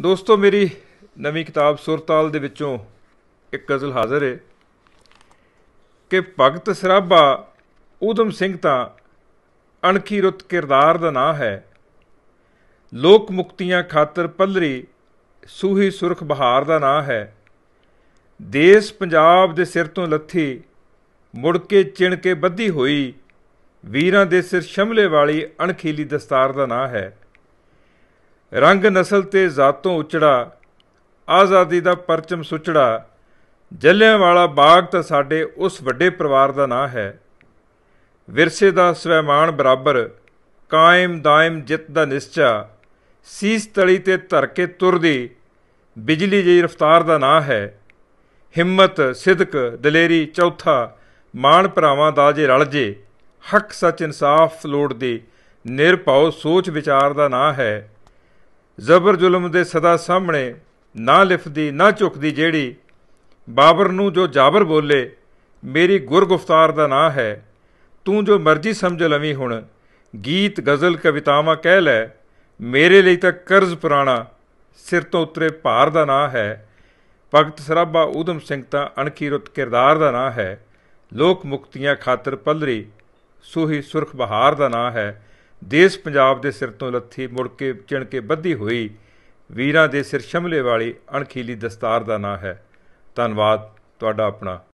ਦੋਸਤੋ ਮੇਰੀ ਨਵੀਂ ਕਿਤਾਬ ਸੁਰਤਾਲ ਦੇ ਵਿੱਚੋਂ ਇੱਕ ਗਜ਼ਲ ਹਾਜ਼ਰ ਹੈ ਕਿ ਭਗਤ ਸਰਾਭਾ ਉਦਮ ਸਿੰਘ ਤਾਂ ਅਣਖੀ ਰੁੱਤ ਕਿਰਦਾਰ ਦਾ ਨਾਂ ਹੈ ਲੋਕ ਮੁਕਤੀਆਂ ਖਾਤਰ ਪੱਲਰੀ ਸੂਹੀ ਸੁਰਖ ਬਹਾਰ ਦਾ ਨਾਂ ਹੈ ਦੇਸ਼ ਪੰਜਾਬ ਦੇ ਸਿਰ ਤੋਂ ਲੱਥੀ ਮੁੜ ਕੇ ਚਿਣ ਕੇ ਬੱਧੀ ਹੋਈ ਵੀਰਾਂ ਦੇ ਸਿਰ ਸ਼ਮਲੇ ਵਾਲੀ ਅਣਖੀਲੀ ਦਸਤਾਰ ਦਾ ਨਾਂ ਹੈ ਰੰਗ ਨਸਲ ਤੇ ਜ਼ਾਤੋਂ ਉਚੜਾ ਆਜ਼ਾਦੀ ਦਾ ਪਰਚਮ ਸੁਚੜਾ ਜੱਲਿਆਂ ਵਾਲਾ ਬਾਗ ਤਾਂ ਸਾਡੇ ਉਸ ਵੱਡੇ ਪਰਿਵਾਰ ਦਾ ਨਾਂ ਹੈ ਵਿਰਸੇ ਦਾ ਸਵੈਮਾਨ ਬਰਾਬਰ ਕਾਇਮ ਦਾਇਮ ਜਿੱਤ ਦਾ ਨਿਸ਼ਚਾ ਸੀਸ ਤਲੀ ਤੇ ਧਰ ਕੇ ਤੁਰਦੀ ਬਿਜਲੀ ਜਿਹੀ ਰਫ਼ਤਾਰ ਦਾ ਨਾਂ ਹੈ ਹਿੰਮਤ ਸਿਦਕ ਦਲੇਰੀ ਚੌਥਾ ਮਾਣ ਭਰਾਵਾਂ ਦਾ ਜੇ ਰਲ ਜੇ ਹੱਕ ਸੱਚ ਇਨਸਾਫ ਲੋੜ ਦੀ ਨਿਰਭਉ ਸੋਚ ਵਿਚਾਰ ਦਾ ਨਾਂ ਹੈ ਜ਼ਬਰ ਜ਼ੁਲਮ ਦੇ ਸਦਾ ਸਾਹਮਣੇ ਨਾ ਲਿਫਦੀ ਨਾ ਝੁਕਦੀ ਜਿਹੜੀ ਬਾਬਰ ਨੂੰ ਜੋ ਜਾਬਰ ਬੋਲੇ ਮੇਰੀ ਗੁਰਗੁਫਤਾਰ ਦਾ ਨਾਂ ਹੈ ਤੂੰ ਜੋ ਮਰਜ਼ੀ ਸਮਝ ਲਵੀਂ ਹੁਣ ਗੀਤ ਗਜ਼ਲ ਕਵਿਤਾਵਾਂ ਕਹਿ ਲੈ ਮੇਰੇ ਲਈ ਤਾਂ ਕਰਜ਼ ਪੁਰਾਣਾ ਸਿਰ ਤੋਂ ਉਤਰੇ ਭਾਰ ਦਾ ਨਾਂ ਹੈ ਭਗਤ ਸਰਾਭਾ ਉਦਮ ਸਿੰਘ ਤਾਂ ਅਣਖੀ ਰੁੱਤ ਕਿਰਦਾਰ ਦਾ ਨਾਂ ਹੈ ਲੋਕ ਮੁਕਤੀਆਂ ਖਾਤਰ ਪਲਰੀ ਸੋਹੀ ਸੁਰਖ ਬਹਾਰ ਦਾ ਨਾਂ ਹੈ ਦੇਸ਼ ਪੰਜਾਬ ਦੇ ਸਿਰ ਤੋਂ ਲੱਥੀ ਮੁੜ ਕੇ ਚਿਣ ਕੇ ਬੱਧੀ ਹੋਈ ਵੀਰਾਂ ਦੇ ਸਿਰ ਸ਼ਮਲੇ ਵਾਲੀ ਅਣਖੀਲੀ ਦਸਤਾਰ ਦਾ ਨਾਂ ਹੈ ਧੰਨਵਾਦ ਤੁਹਾਡਾ ਆਪਣਾ